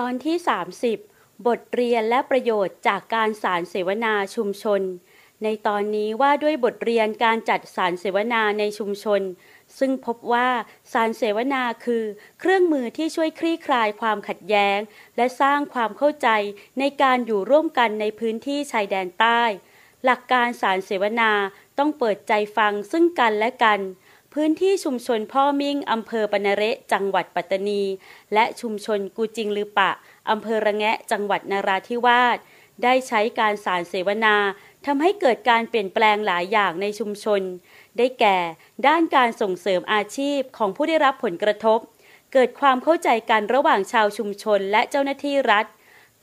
ตอนที่ 30 บทเรียนและประโยชน์จากการสารเสวนาชุมชน ในตอนนี้ว่าด้วยบทเรียนการจัดสารเสวนาในชุมชน ซึ่งพบว่าสารเสวนาคือเครื่องมือที่ช่วยคลี่คลาย ความขัดแย้ง และสร้างความเข้าใจในการอยู่ร่วมกันในพื้นที่ชายแดนใต้ หลักการสารเสวนาต้องเปิดใจฟังซึ่งกันและกันพื้นที่ชุมชนพ่อมิ่งอำเภอปนเระจังหวัดปัตตานี และชุมชนกูจิงลือปะอำเภอระแงะจังหวัดนราธิวาสได้ใช้การสารเสวนาทำให้เกิดการเปลี่ยนแปลงหลายอย่างในชุมชน ได้แก่ ด้านการส่งเสริมอาชีพของผู้ได้รับผลกระทบ เกิดความเข้าใจกันระหว่างชาวชุมชนและเจ้าหน้าที่รัฐ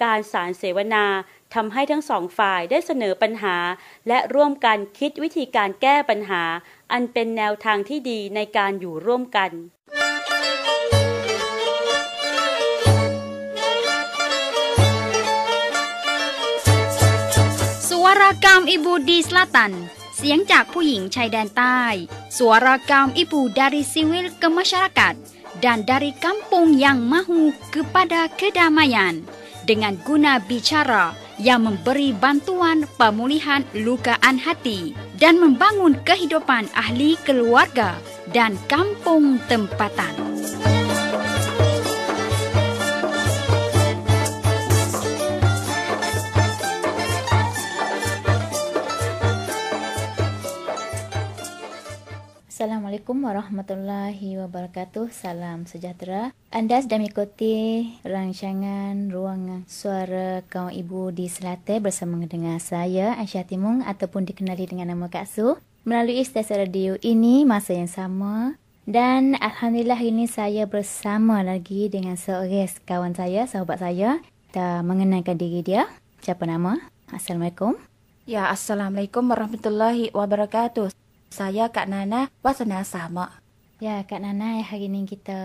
การสารเสวนาทำให้ทั้งสองฝ่ายได้เสนอปัญหา และร่วมกันคิดวิธีการแก้ปัญหาอันเป็นแนวทางที่ดีในการอยู่ร่วมกัน สวรกรรมอิบูดีสลาตัน เสียงจากผู้หญิงชายแดนใต้สวรกรรมอิบูดาริซิวิลกมชา s า a ั a k a t dan d ก r ม kampung yang อ a ดา k ค p าม a kedamaian dengan guna bicara yang memberi bantuan pemulihan lukaan hati dan membangun kehidupan ahli keluarga dan kampung tempatan. Musik Assalamualaikum warahmatullahi wabarakatuh. Salam sejahtera. Anda sedang mengikuti rancangan Ruang Suara Kaum Ibu di Selatan bersama dengan saya Aisyah Timung ataupun dikenali dengan nama Kak Su. Melalui stesen radio ini masa yang sama dan alhamdulillah ini saya bersama lagi dengan seorang kawan saya, sahabat saya. Kita mengenalkan diri dia. Siapa nama? Assalamualaikum. Ya, Assalamualaikum warahmatullahi wabarakatuh. Saya Kak Nana, Wasana Sama. Ya, Kak Nana, hari ini kita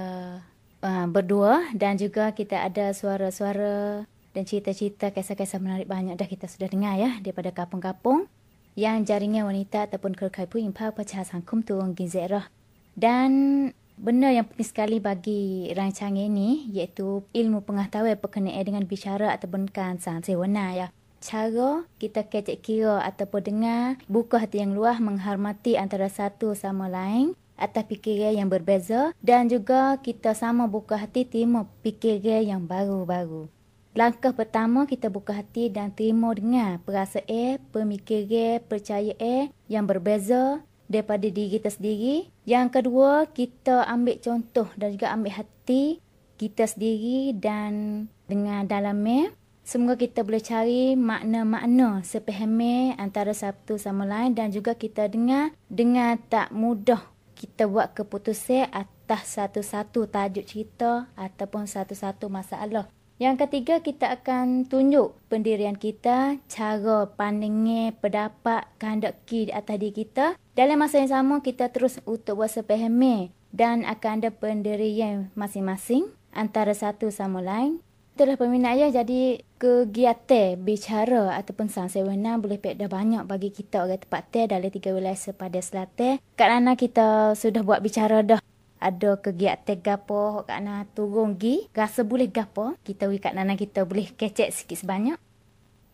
uh, berdua dan juga kita ada suara-suara dan cerita-cerita kisah-kisah menarik banyak dah kita sudah dengar ya daripada kapung-kapung yang jaringan wanita ataupun kerkai pun impak pecah sangkum tu ginzerah. Dan benda yang penting sekali bagi rancangan ini iaitu ilmu pengetahuan berkenaan dengan bicara ataupun kan sansewana ya cara kita kecek kira ataupun dengar buka hati yang luah menghormati antara satu sama lain atas fikiran yang berbeza dan juga kita sama buka hati terima fikiran yang baru-baru. Langkah pertama kita buka hati dan terima dengar perasaan, pemikiran, percayaan yang berbeza daripada diri kita sendiri. Yang kedua, kita ambil contoh dan juga ambil hati kita sendiri dan dengan dalamnya Semoga kita boleh cari makna-makna sepehme antara satu sama lain dan juga kita dengar dengan tak mudah kita buat keputusan atas satu-satu tajuk cerita ataupun satu-satu masalah. Yang ketiga, kita akan tunjuk pendirian kita, cara pandangnya, pendapat, kehendak ki di atas diri kita. Dalam masa yang sama, kita terus untuk buat sepehme dan akan ada pendirian masing-masing antara satu sama lain. Itulah peminat ayah jadi kegiatan bicara ataupun sang sewena boleh pekda banyak bagi kita orang tempat teh dari tiga wilayah sepada selatan. Kak Nana kita sudah buat bicara dah. Ada kegiatan gapo Kak Nana turun gi. Rasa boleh gapo kita wi Kak Nana kita boleh kecek sikit sebanyak.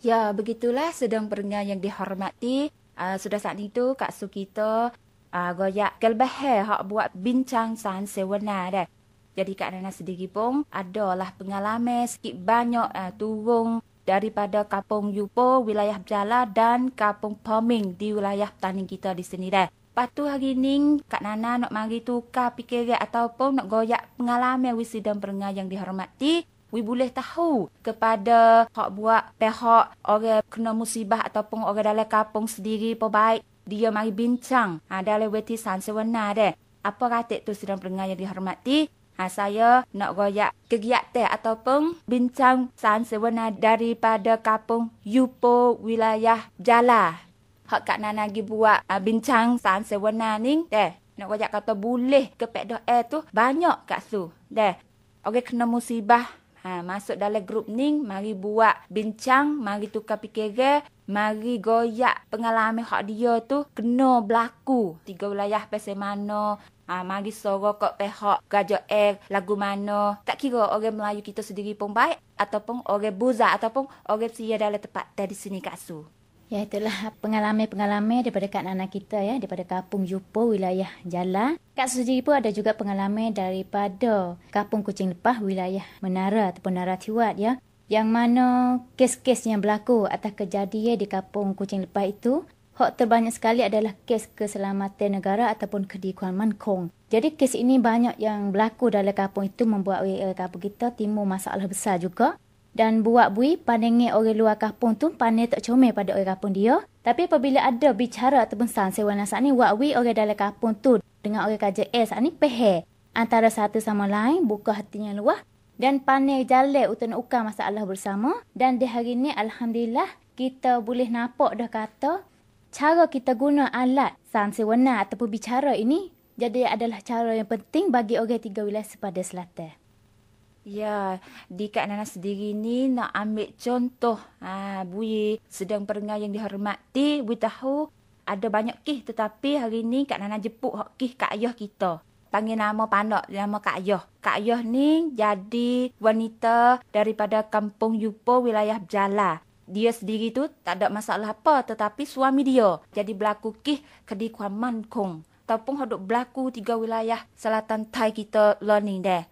Ya, begitulah sedang perengah yang dihormati. Uh, sudah saat itu Kak Su kita uh, goyak kelbahe hak buat bincang sang sewena dah. Jadi Kak nana sendiri pun adalah pengalaman sikit banyak uh, turun daripada kapung Yupo, wilayah Jala dan kapung Poming di wilayah petani kita di sini dah. Lepas tu hari ni Kak Nana nak mari tukar fikiran ataupun nak goyak pengalaman wisidan perengah yang dihormati. We boleh tahu kepada hak buat pihak orang kena musibah ataupun orang dalam kampung sendiri pun baik. Dia mari bincang. Ha, dalam weti sansewana deh. Apa katik tu sedang perengah yang dihormati? Ha, saya nak goyak kegiatan ataupun bincang san sewena daripada kapung Yupo wilayah Jala. Hak kat Nana gi buat uh, bincang san sewena ni deh. Nak goyak kata boleh ke pedo air tu banyak kat su. Deh. Okay kena musibah. Ha, masuk dalam grup ni, mari buat bincang, mari tukar fikiran, mari goyak pengalaman hak dia tu kena berlaku. Tiga wilayah pasal mana, Ha, mari soro kat pihak kerajaan eh, lagu mana. Tak kira orang Melayu kita sendiri pun baik. Ataupun orang buza. Ataupun orang siya dalam tempat tadi sini kat su. Ya itulah pengalaman-pengalaman daripada kat anak kita ya. Daripada kapung Jupo wilayah Jalan. Kak sendiri pun ada juga pengalaman daripada kapung Kucing Lepah wilayah Menara ataupun Naratiwat ya. Yang mana kes-kes yang berlaku atas kejadian di kapung Kucing Lepah itu Hak terbanyak sekali adalah kes keselamatan negara ataupun kedikuan mankong. Jadi kes ini banyak yang berlaku dalam kampung itu membuat eh, kampung kita timbul masalah besar juga. Dan buat bui pandangnya orang luar kampung tu pandai tak comel pada orang kampung dia. Tapi apabila ada bicara ataupun sansewan saat ni, buat bui orang dalam kampung tu dengan orang kerja S ni pehe. Antara satu sama lain, buka hatinya luah Dan pandai jalan untuk nak ukang masalah bersama. Dan di hari ni, Alhamdulillah, kita boleh nampak dah kata cara kita guna alat sansi warna ataupun bicara ini jadi adalah cara yang penting bagi orang tiga wilayah sepada selatan. Ya, di Kak Nana sendiri ni nak ambil contoh ha, Bui sedang perengah yang dihormati Bui tahu ada banyak kih tetapi hari ni Kak Nana jepuk hak kih Kak Ayah kita Panggil nama pandok, nama Kak Ayah Kak Ayah ni jadi wanita daripada kampung Yupo wilayah Jala dia sendiri tu tak ada masalah apa tetapi suami dia jadi berlaku kih kedi kuaman kong ataupun hodok berlaku tiga wilayah selatan Thai kita learning deh.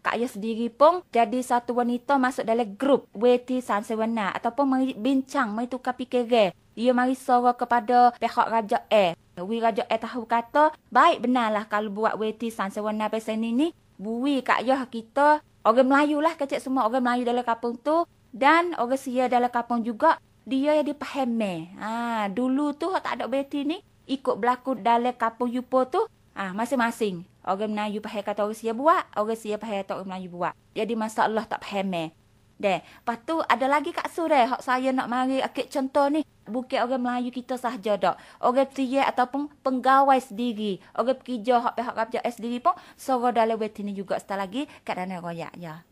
Kak Ayah sendiri pun jadi satu wanita masuk dalam grup WT Sansewana ataupun mari bincang, mari tukar fikiran. Dia mari sorok kepada pihak Raja E. Wi Raja E tahu kata, baik benarlah kalau buat WT Sansewana pesan ini. Bui Kak Ayah kita, orang Melayu lah kecik semua orang Melayu dalam kapung tu. Dan orang sia dalam kapung juga, dia yang dipahami. Ha, dulu tu tak ada beti ni, ikut berlaku dalam kapung Yupo tu, ha, masing-masing. Orang Melayu pahaya kata orang sia buat, orang sia pahaya kata orang Melayu buat. Jadi masalah tak pahami. Deh, lepas tu ada lagi kat surai, hak saya nak mari akik contoh ni. Bukit orang Melayu kita sahaja dok. Orang tia ataupun penggawai sendiri. Orang pekerja hak pihak kerja sendiri pun, sorok dalam beti juga setelah lagi kat dana royak. Ya.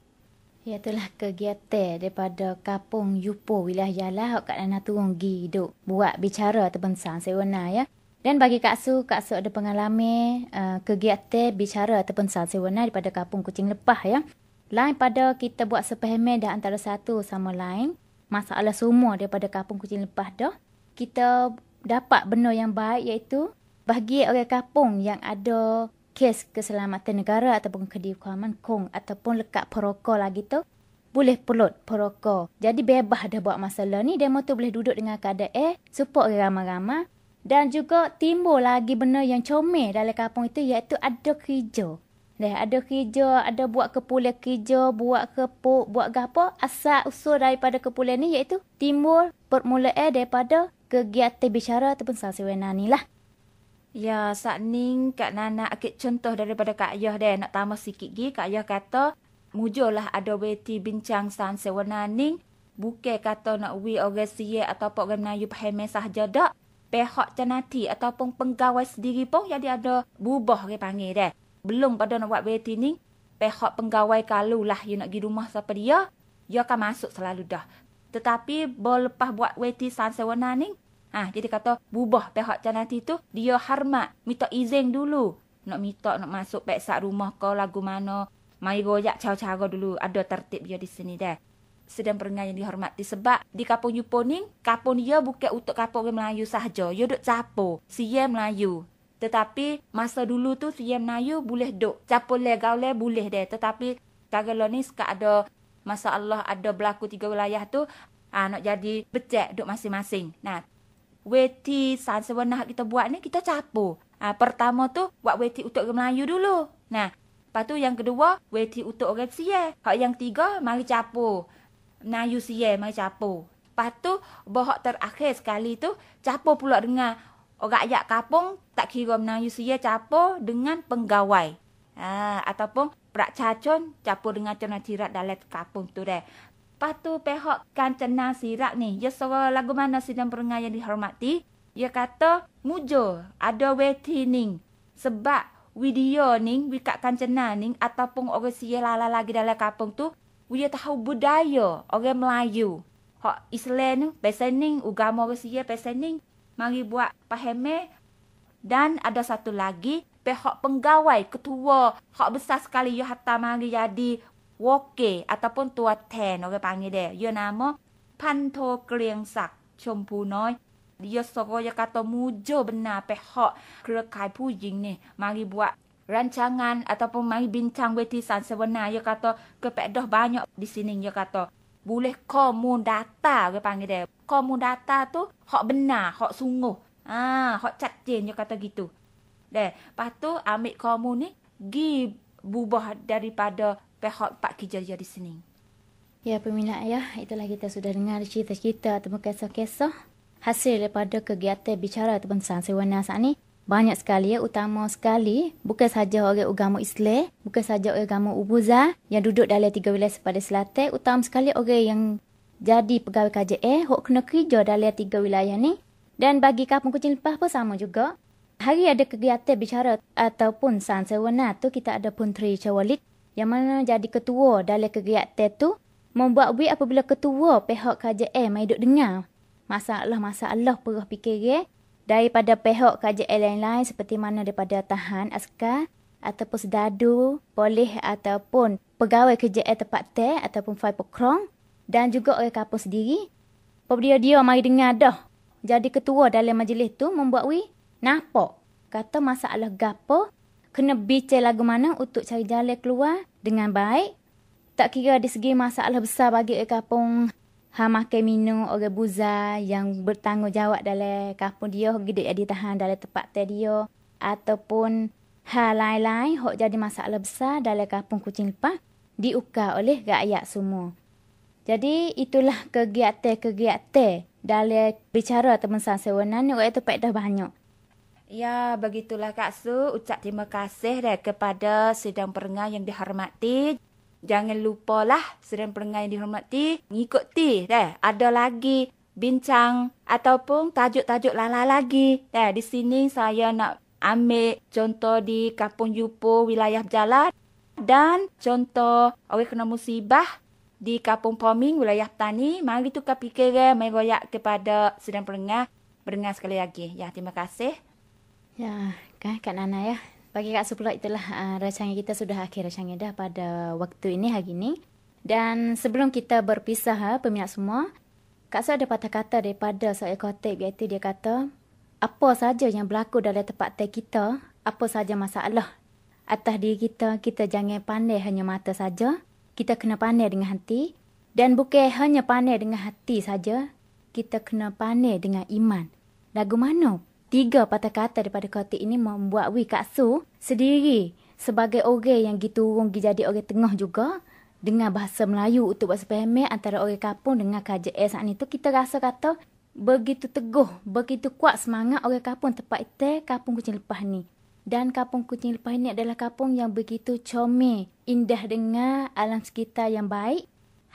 Iaitulah kegiatan daripada kapung Yupo wilayah Jalah kat Nana Turung gi duk buat bicara terbensang sewena ya. Dan bagi Kak Su, Kak Su ada pengalaman uh, kegiatan bicara ataupun terbensang sewena daripada kapung kucing lepah ya. Lain pada kita buat sepehme dah antara satu sama lain. Masalah semua daripada kapung kucing lepah dah. Kita dapat benda yang baik iaitu bagi orang kapung yang ada kes keselamatan negara ataupun kedewaman kong ataupun lekat perokok lagi tu boleh pelot perokok. Jadi bebas dah buat masalah ni demo tu boleh duduk dengan keadaan eh support ramai-ramai dan juga timbul lagi benda yang comel dalam kampung itu iaitu ada kerja. Dah ada kerja, ada buat kepulih kerja, buat kepuk, buat gapo asal usul daripada kepulih ni iaitu timbul permulaan daripada kegiatan bicara ataupun salsiwena ni lah. Ya, saat ni Kak Nana akik contoh daripada Kak Ayah deh. Nak tambah sikit lagi, Kak Ayah kata, Mujurlah ada beti bincang san sewa Bukai kata nak wi orang siya ataupun orang Melayu pahamai sahaja dak. Pihak canati ataupun penggawai sendiri pun jadi ada bubah dia panggil deh. Belum pada nak buat beti ni, pihak penggawai kalau lah you nak pergi rumah siapa dia, dia akan masuk selalu dah. Tetapi, boleh berlepas buat weti san sewa Ha, jadi kata bubah pihak canati tu dia hormat minta izin dulu nak minta nak masuk peksak rumah kau lagu mana mai goyak cara-cara dulu ada tertib dia di sini dah sedang perengah yang dihormati sebab di kampung Yuponing kampung dia bukan untuk kampung orang Melayu sahaja dia duk capo siye Melayu tetapi masa dulu tu siye Melayu boleh duk capo le gaule boleh deh tetapi kagak ni sekak ada masa Allah ada berlaku tiga wilayah tu anak ah, nak jadi becek duk masing-masing nah WT San Sewenah kita buat ni kita capo. Ha, pertama tu buat WT untuk orang Melayu dulu. Nah, lepas tu yang kedua WT untuk orang Sia. Hak yang tiga mari capo. Melayu Sia mari capo. Lepas tu bohok terakhir sekali tu capo pula dengan orang ayak kapung tak kira Melayu Sia capo dengan penggawai. Ha, ataupun prak cacon capo dengan cerna cirat dalam kapung tu deh. Patu pehok kancana sirak ni. Ya suara lagu mana sidang perengah yang dihormati. Ya kata mujo ada weti ni. Sebab video ni wi kat kancana ni ataupun orang siya lala lagi dalam kapung tu. Wi tahu budaya orang Melayu. Hak Islam ni pesening ugama orang siya pesening. Mari buat paheme. Dan ada satu lagi pehok penggawai ketua hak besar sekali ya hatta mari jadi wokke ataupun tuatten orang panggil dia. Ia nama Panto Kering Sak Chompu Noi. Dia sokoya kata mujo benar pehok kerekai pujing ni. Mari buat rancangan ataupun mari bincang weti san sebenar. Ia kata kepedoh banyak di sini. Ia kata boleh komu data orang panggil dia. Komu data tu hok benar, hok sungguh. Ah, hok cat jen. Ia kata gitu. Dan lepas tu ambil komu ni. Gi bubah daripada pihak Pak Kijaya di sini. Ya, peminat ayah, itulah kita sudah dengar cerita-cerita atau kisah-kisah hasil daripada kegiatan bicara atau pensan sewenang saat ini. Banyak sekali ya, utama sekali, bukan sahaja orang agama Islam, bukan sahaja orang agama Ubuza yang duduk dalam tiga wilayah sepada selatan, utama sekali orang yang jadi pegawai KJA, yang kena kerja dalam tiga wilayah ni. Dan bagi kampung kucing lepas pun sama juga. Hari ada kegiatan bicara ataupun sansewana tu kita ada Puntri Cawalit yang mana jadi ketua dalam kegiatan e tu membuat buat apabila ketua pihak KJM mai duk dengar masalah masalah perah fikir daripada pihak KJM lain-lain seperti mana daripada tahan askar ataupun sedadu boleh ataupun pegawai kerja tempat teh ataupun fai pokrong dan juga oleh kampung sendiri apabila dia mai dengar dah jadi ketua dalam majlis tu membuat wi nampak kata masalah gapo kena bincang lagu mana untuk cari jalan keluar dengan baik. Tak kira di segi masalah besar bagi orang kampung, ha makan minum orang buza yang bertanggungjawab dalam kampung dia, gede di tahan dalam tempat dia, ataupun hal lain-lain hok jadi masalah besar dalam kampung kucing lepas diuka oleh rakyat semua. Jadi itulah kegiatan-kegiatan dalam bicara teman sang sewenan ni waktu pek dah banyak. Ya, begitulah Kak Su. Ucap terima kasih deh kepada sedang perengah yang dihormati. Jangan lupa lah sedang perengah yang dihormati. Ngikuti deh. Ada lagi bincang ataupun tajuk-tajuk lala lagi. Deh, di sini saya nak ambil contoh di Kapung Yupo, wilayah Jalan. Dan contoh orang kena musibah di Kapung Poming, wilayah Tani. Mari tukar fikiran, mari royak kepada sedang perengah. Berengah sekali lagi. Ya, terima kasih. Ya, kan Kak Nana ya. Bagi Kak Supulak itulah uh, ah, rancangan kita sudah akhir rancangan dah pada waktu ini hari ini. Dan sebelum kita berpisah, ha, peminat semua, Kak Su ada patah kata daripada seorang kotip iaitu dia kata, apa saja yang berlaku dalam tempat teh kita, apa saja masalah atas diri kita, kita jangan pandai hanya mata saja. Kita kena pandai dengan hati. Dan bukan hanya pandai dengan hati saja, kita kena pandai dengan iman. Lagu mana tiga patah kata daripada Kotik ini membuat Wee Kak Su sendiri sebagai orang yang gitu orang jadi orang tengah juga dengan bahasa Melayu untuk buat sepeme antara orang kapung dengan kerja eh, saat itu kita rasa kata begitu teguh, begitu kuat semangat orang kapung tempat itu kapung kucing lepas ni. Dan kapung kucing lepas ni adalah kapung yang begitu comel, indah dengan alam sekitar yang baik.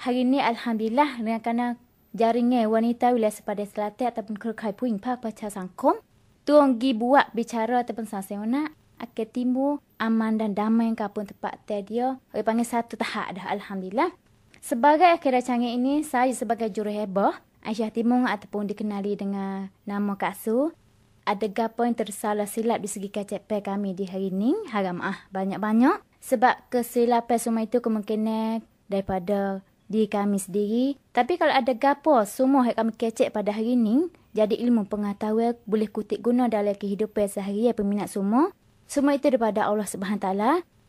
Hari ini Alhamdulillah dengan kerana jaringan wanita wilayah sepada selatih ataupun kerukai puing pak pacar sangkong tuang gi buat bicara ataupun sasai mana akan timbul aman dan damai yang kapun tempat dia dia boleh panggil satu tahap dah Alhamdulillah sebagai akhirnya canggih ini saya sebagai juru heboh, Aisyah Timung ataupun dikenali dengan nama Kak Su ada gapa yang tersalah silap di segi KCP kami di hari ini haram ah banyak-banyak sebab kesilapan semua itu kemungkinan daripada di kami sendiri. Tapi kalau ada gapo semua yang kami kecek pada hari ini, jadi ilmu pengetahuan boleh kutip guna dalam kehidupan sehari yang peminat semua. Semua itu daripada Allah SWT.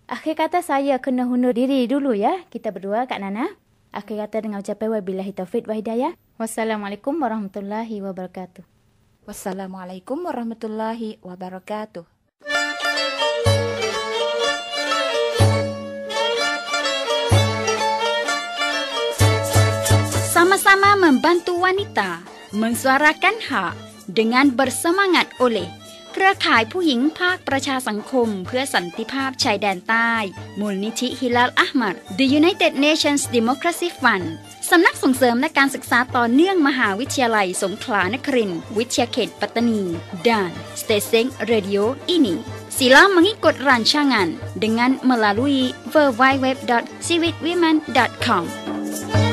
Akhir kata saya kena hundur diri dulu ya, kita berdua Kak Nana. Akhir kata dengan ucapan wabillahi taufiq wa hidayah. Wassalamualaikum warahmatullahi wabarakatuh. Wassalamualaikum warahmatullahi wabarakatuh. bersama membantu wanita mensuarakan hak dengan bersemangat oleh เครือข่ายผู้หญิงภาคประชาสังคมเพื่อสันติภาพชายแดนใต้มูลนิธิฮิลาลอัมัด The United Nations Democracy Fund สำนักส่งเสริมและการศึกษาต่อเนื่องมหาวิทยาลัยสงขลานคริน วิทยาเขตปัตตานีด้าน s t a t i o n Radio ini สีล้อมังงิกดรันช่างันดังนั้น melalui www.civitwomen.com